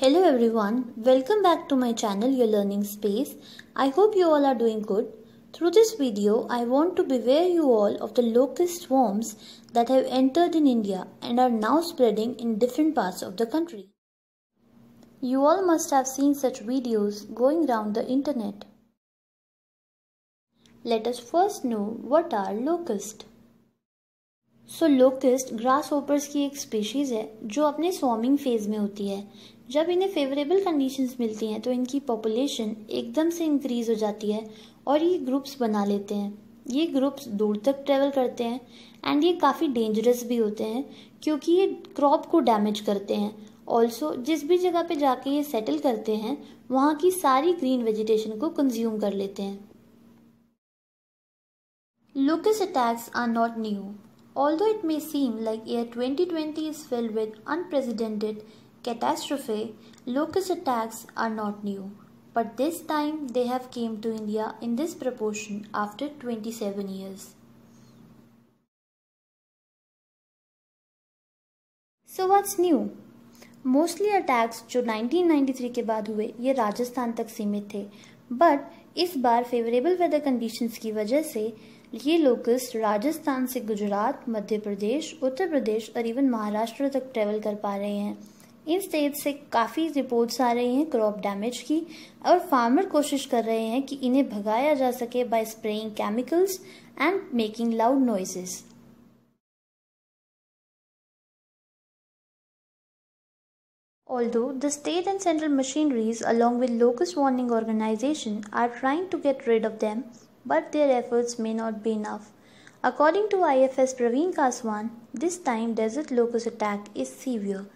Hello everyone, welcome back to my channel Your Learning Space. I hope you all are doing good. Through this video, I want to beware you all of the locust swarms that have entered in India and are now spreading in different parts of the country. You all must have seen such videos going round the internet. Let us first know what are locusts. So locust grasshoppers की एक species है जो अपने स्वामिंग phase में होती है जब इन्हें फेवरेबल कंडीशंस मिलती हैं तो इनकी पॉपुलेशन एकदम से इंक्रीज हो जाती है और ये ग्रुप्स बना लेते हैं ये ग्रुप्स दूर तक ट्रेवल करते हैं एंड ये काफ़ी डेंजरस भी होते हैं क्योंकि ये क्रॉप को डैमेज करते हैं ऑल्सो जिस भी जगह पे जाके ये सेटल करते हैं वहाँ की सारी ग्रीन वेजिटेशन को कंज्यूम कर लेते हैं locust attacks are not new Although it may seem like year 2020 is filled with unprecedented catastrophe, locust attacks are not new, but this time they have came to India in this proportion after 27 years. So what's new? Mostly attacks जो 1993 के बाद हुए ये राजस्थान तक सीमित थे but इस बार favourable weather conditions की वजह से ये लोकल्स राजस्थान से गुजरात मध्य प्रदेश उत्तर प्रदेश और इवन महाराष्ट्र तक ट्रेवल कर पा रहे हैं इन स्टेट से काफ़ी रिपोर्ट्स आ रही हैं क्रॉप डैमेज की और फार्मर कोशिश कर रहे हैं कि इन्हें भगाया जा सके by spraying chemicals and making loud noises Although the state and central machineries, along with locust warning organization, are trying to get rid of them, but their efforts may not be enough. According to IFS Praveen Kaswan, this time desert locust attack is severe.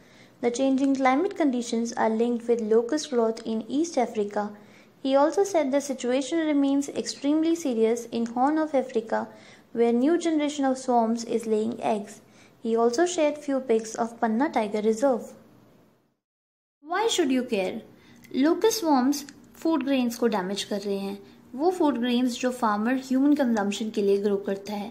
The changing climate conditions are linked with locust growth in East Africa. He also said the situation remains extremely serious in Horn of Africa, where new generation of swarms is laying eggs. He also shared few pics of Panna Tiger Reserve. Why should you care locust swarms food grains को damage कर रहे हैं वो food grains जो farmer human consumption के लिए grow करता है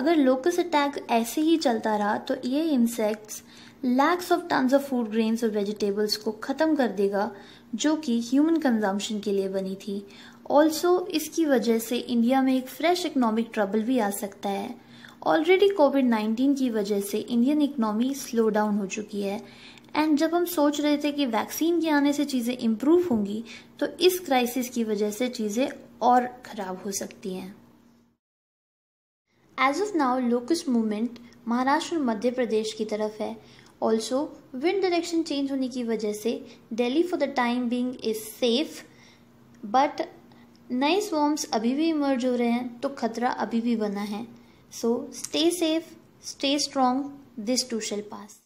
अगर लोकस अटैक ऐसे ही चलता रहा तो ये insects lakhs of tons of food grains और वेजिटेबल्स को ख़त्म कर देगा जो कि ह्यूमन कंजम्पशन के लिए बनी थी ऑल्सो इसकी वजह से इंडिया में एक फ्रेश इकोनॉमिक ट्रबल भी आ सकता है ऑलरेडी कोविड 19 की वजह से इंडियन इकनॉमी स्लो डाउन हो चुकी है एंड जब हम सोच रहे थे कि वैक्सीन के आने से चीज़ें इम्प्रूव होंगी तो इस क्राइसिस की वजह से चीज़ें और ख़राब हो सकती हैं as of now locust movement Maharashtra और मध्य प्रदेश की तरफ है ऑल्सो विंड डायरेक्शन चेंज होने की वजह से Delhi for the time being is safe but नए स्वॉम्स अभी भी इमर्ज हो रहे हैं तो खतरा अभी भी बना है So stay safe, stay strong, this too shall pass.